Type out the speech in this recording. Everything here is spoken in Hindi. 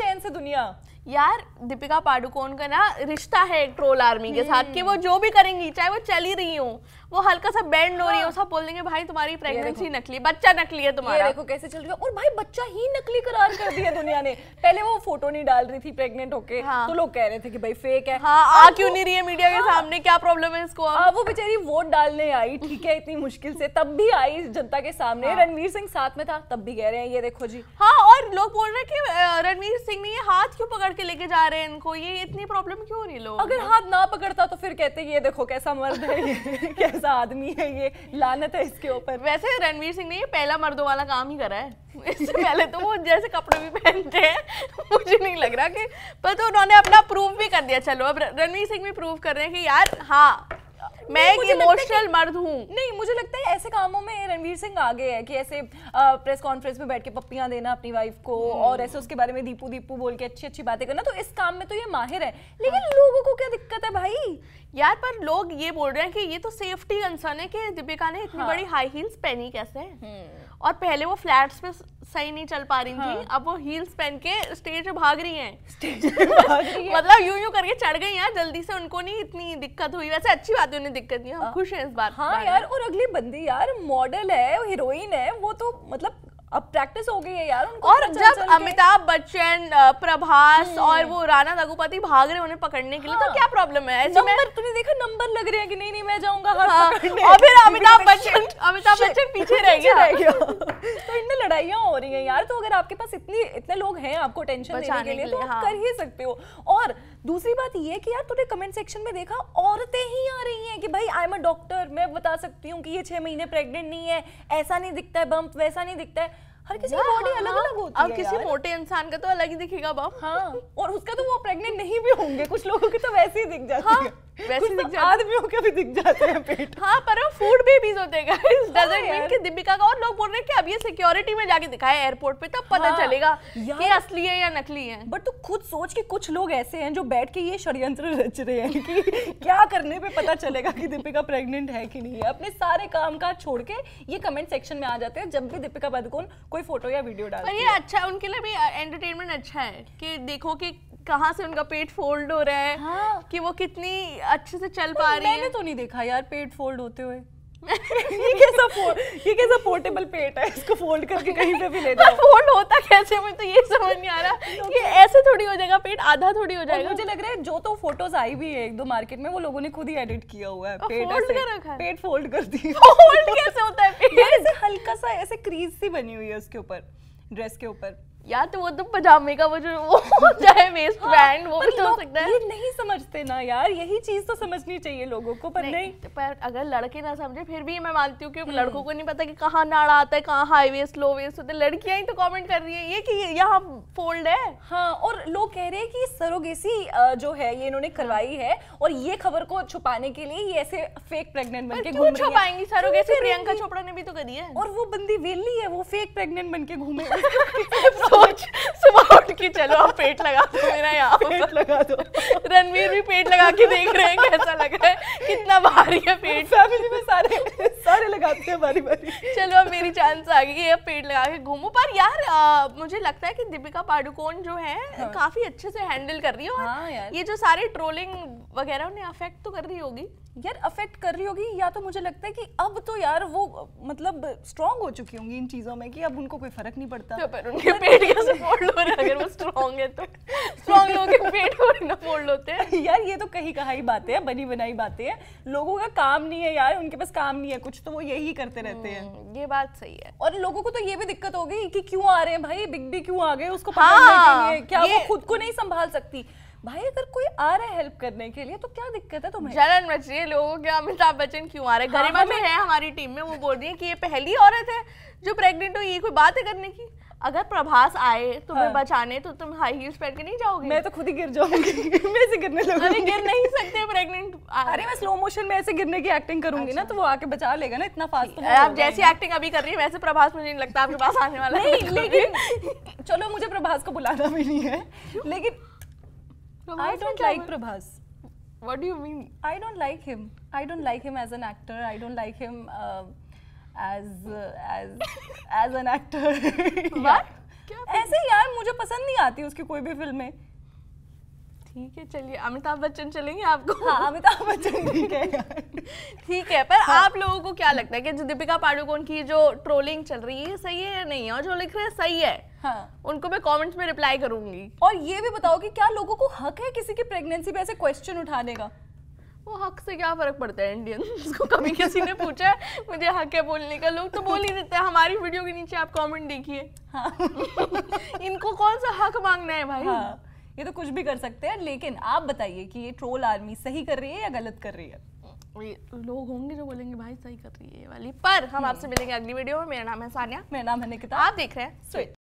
चैन से दुनिया यार दीपिका पाडुकोन का ना रिश्ता है ट्रोल आर्मी के साथ कि वो जो भी करेंगी चाहे वो चली रही हो वो हल्का सा बैंड हो रही हो हाँ। सब बोल देंगे भाई तुम्हारी प्रेगनेंसी नकली बच्चा नकली है तुम्हारा देखो कैसे चल रही है और भाई बच्चा ही नकली करार कर दिया दुनिया ने पहले वो फोटो नहीं डाल रही थी प्रेग्नेंट होके हाँ। तो लोग कह रहे थे कि भाई फेक है हाँ, आ क्यों नहीं रही है मीडिया के हाँ। सामने क्या प्रॉब्लम है इसको वो बेचारी वोट डालने आई ठीक है इतनी मुश्किल से तब भी आई जनता के सामने हाँ। रणवीर सिंह साथ में था तब भी कह रहे हैं ये देखो जी हाँ और लोग बोल रहे हैं कि रणवीर सिंह ने ये हाथ क्यों पकड़ के लेके जा रहे हैं इनको ये इतनी प्रॉब्लम क्यों नहीं लोग अगर हाथ ना पकड़ता तो फिर कहते ये देखो कैसा मर्द है ये कैसा आदमी है ये लानत है इसके ऊपर वैसे रणवीर सिंह ने ये पहला मर्दों वाला काम ही करा है इससे पहले तो वो जैसे कपड़े भी पहनते हैं मुझे नहीं लग रहा कि पर तो उन्होंने अपना प्रूफ भी कर दिया चलो अब रणवीर सिंह भी प्रूफ कर रहे हैं कि यार हाँ मैं एक इमोशनल मर्द हूँ नहीं मुझे लगता है ऐसे कामों में रणवीर सिंह आगे है कि ऐसे प्रेस कॉन्फ्रेंस में बैठ के पप्पियाँ देना अपनी वाइफ को हम्म। और ऐसे उसके बारे में दीपू दीपू बोल के अच्छी अच्छी बातें करना तो इस काम में तो ये माहिर है हाँ। लेकिन लोगों को क्या दिक्कत है भाई यार पर लोग ये बोल रहे हैं कि ये तो सेफ्टी कंसर्न है कि दीपिका ने इतनी हाँ। बड़ी हाई हील्स पहनी कैसे हम्म। और पहले वो फ्लैट्स में सही नहीं चल पा रही हाँ. थी अब वो हील्स पहन के स्टेज पे भाग रही हैं स्टेज भाग रही है मतलब यूं यूं करके चढ़ गई हैं जल्दी से उनको नहीं इतनी दिक्कत हुई वैसे अच्छी बात है उन्हें दिक्कत नहीं हम खुश हैं इस बार हाँ यार और अगली बंदी यार मॉडल है हीरोइन है वो तो मतलब अब प्रैक्टिस हो गई है यार उनको और चल जब अमिताभ बच्चन प्रभास हम्म। और वो राणा रघुपति भाग रहे उन्हें पकड़ने के लिए तो हाँ। तो क्या प्रॉब्लम है नंबर तुमने देखा नंबर लग रहे हैं कि नहीं नहीं मैं जाऊंगा हाँ।, हाँ। और फिर अमिताभ बच्चन अमिताभ बच्चन पीछे रह गया लड़ाइयाँ हो रही हैं यार तो अगर आपके पास इतनी इतने लोग हैं आपको टेंशन देने के लिए तो आप हाँ। कर ही सकते हो और दूसरी बात ये कि यार तूने कमेंट सेक्शन में देखा औरतें ही आ रही हैं कि भाई आई एम अ डॉक्टर मैं बता सकती हूँ कि ये छः महीने प्रेग्नेंट नहीं है ऐसा नहीं दिखता है बम्प वैसा नहीं दिखता है हर किसी की बॉडी अलग अलग होती है अब किसी मोटे इंसान का तो अलग ही दिखेगा बाप हाँ और उसका तो वो प्रेग्नेंट नहीं भी होंगे कुछ लोगों की तो वैसे ही दिख जाती हाँ, है। कुछ लोग ऐसे हैं जो बैठ के ये षड्यंत्र रच रहे हैं कि क्या करने पे पता चलेगा कि दीपिका प्रेग्नेंट है कि नहीं है अपने सारे काम काज छोड़ के ये कमेंट सेक्शन में आ जाते हैं जब भी दीपिका पादुकोण कोई कोई फोटो या वीडियो डाल पर ये अच्छा उनके लिए भी एंटरटेनमेंट अच्छा है कि देखो कि कहाँ से उनका पेट फोल्ड हो रहा है हाँ। कि वो कितनी अच्छे से चल पा रही है मैंने तो नहीं देखा यार पेट फोल्ड होते हुए ये कैसा फोल्ड ये कैसा पोर्टेबल पेट है इसको फोल्ड करके कहीं पे भी ले जाओ फोल्ड होता कैसे मुझे तो ये समझ नहीं आ रहा ये ऐसे थोड़ी हो जाएगा पेट आधा थोड़ी हो जाएगा मुझे लग रहा है जो तो फोटोज आई भी है एक दो मार्केट में वो लोगों ने खुद ही एडिट किया हुआ है पेट फोल्ड कर रखा है पेट फोल्ड कर दी फोल्ड कैसे होता है पेट हल्का सा ऐसे क्रीज सी बनी हुई है उसके ऊपर ड्रेस के ऊपर यार तो वो तो पजामे का वो जो वो होता है वेस्ट हाँ, बैंड वो भी तो हो सकता है ये नहीं समझते ना यार यही चीज तो समझनी चाहिए लोगों को पर नहीं, नहीं। पर अगर लड़के ना समझे फिर भी मैं मानती हूँ कि हम्म। लड़कों को नहीं पता कि कहाँ नाड़ा आता है कहाँ हाई वेस्ट लो वेस्ट होते लड़कियां ही तो कॉमेंट कर रही है ये कि यहाँ फोल्ड है हाँ और लोग कह रहे हैं कि सरोगेसी जो है ये इन्होंने हाँ। करवाई है और ये खबर को छुपाने के लिए ऐसे फेक प्रेगनेंट बन के घूम छुपाएंगी सरोगेसी प्रियंका चोपड़ा ने भी तो करी है और वो बंदी वेली है वो फेक प्रेगनेंट बन के घूमे सोच सुबह उठ के चलो आप पेट लगा दो मेरा यहाँ पेट लगा दो रणवीर भी पेट लगा के देख रहे हैं कैसा लग रहा है कितना भारी है पेट फैमिली में सारे सारे लगाते हैं बारी बारी चलो अब मेरी चांस आ गई है पेड़ लगा के घूमो पर यार आ, मुझे लगता है कि दीपिका पाडुकोन जो है हाँ। काफी अच्छे से हैंडल कर रही हो हाँ ये जो सारे ट्रोलिंग वगैरह उन्हें अफेक्ट तो कर रही होगी यार अफेक्ट कर रही होगी या तो मुझे लगता है कि अब तो यार वो मतलब स्ट्रांग हो चुकी होंगी इन चीजों में कि अब उनको कोई फर्क नहीं पड़ता तो पर उनके पेट के से फोल्ड हो रहा है अगर वो स्ट्रांग है तो स्ट्रांग लोगों के पेट थोड़ी ना फोल्ड होते हैं यार ये तो कहीं कहा ही बातें हैं बनी बनाई बातें हैं लोगों का काम नहीं है यार उनके पास काम नहीं है कुछ तो वो यही करते रहते हैं हम्म, ये बात सही है और लोगों को तो ये भी दिक्कत होगी कि क्यों आ रहे हैं भाई बिग बी क्यों आ गए उसको हाँ, क्या वो खुद को नहीं संभाल सकती भाई अगर कोई आ रहा है हेल्प करने के लिए तो क्या दिक्कत है तुम्हें जलन मच रही है लोगों के अमिताभ बच्चन क्यों आ रहे हैं हाँ, गरिमा में है हमारी टीम में वो बोल रही है कि ये पहली औरत है जो प्रेग्नेंट हुई ये कोई बात है करने की अगर प्रभास आए तुम्हें हाँ। बचाने तो तुम हाई हील्स पहन के नहीं जाओगी मैं तो खुद ही गिर जाऊंगी मैं ऐसे गिरने लगूंगी अरे गिर नहीं सकते प्रेग्नेंट अरे मैं स्लो मोशन में ऐसे गिरने की एक्टिंग करूंगी अच्छा। ना तो वो आके बचा लेगा ना इतना फास्ट तो आप जैसी एक्टिंग अभी कर रही है वैसे प्रभास मुझे नहीं लगता आपके पास आने वाला नहीं लेकिन चलो मुझे प्रभास को बुलाना भी नहीं है लेकिन I don't like Prabhas What do you mean I don't like him I don't like him as an actor I don't like him as uh, as as an actor. What? ऐसे यार मुझे पसंद नहीं आती उसकी कोई भी फिल्में ठीक है चलिए अमिताभ बच्चन चलेंगे आपको हाँ अमिताभ बच्चन ठीक है ठीक है पर हाँ. आप लोगों को क्या लगता है कि जो दीपिका पाडुकोण की जो ट्रोलिंग चल रही है सही है या नहीं है और जो लिख रहे हैं सही है हाँ. उनको मैं कमेंट्स में रिप्लाई करूंगी और ये भी बताओ कि क्या लोगों को हक है किसी की प्रेगनेंसी पे ऐसे क्वेश्चन उठाने का वो हक से क्या फ़र्क पड़ता है इंडियन को कभी किसी ने पूछा है मुझे हक है बोलने का लोग तो बोल ही देते हैं हमारी वीडियो के नीचे आप कमेंट देखिए हाँ। इनको कौन सा हक मांगना है भाई हाँ। ये तो कुछ भी कर सकते हैं लेकिन आप बताइए कि ये ट्रोल आर्मी सही कर रही है या गलत कर रही है लोग होंगे जो बोलेंगे भाई सही कर रही है वाली पर हम हम्म। आपसे मिलेंगे अगली वीडियो में मेरा नाम है सानिया मेरा नाम है निकिता आप देख रहे हैं स्वीट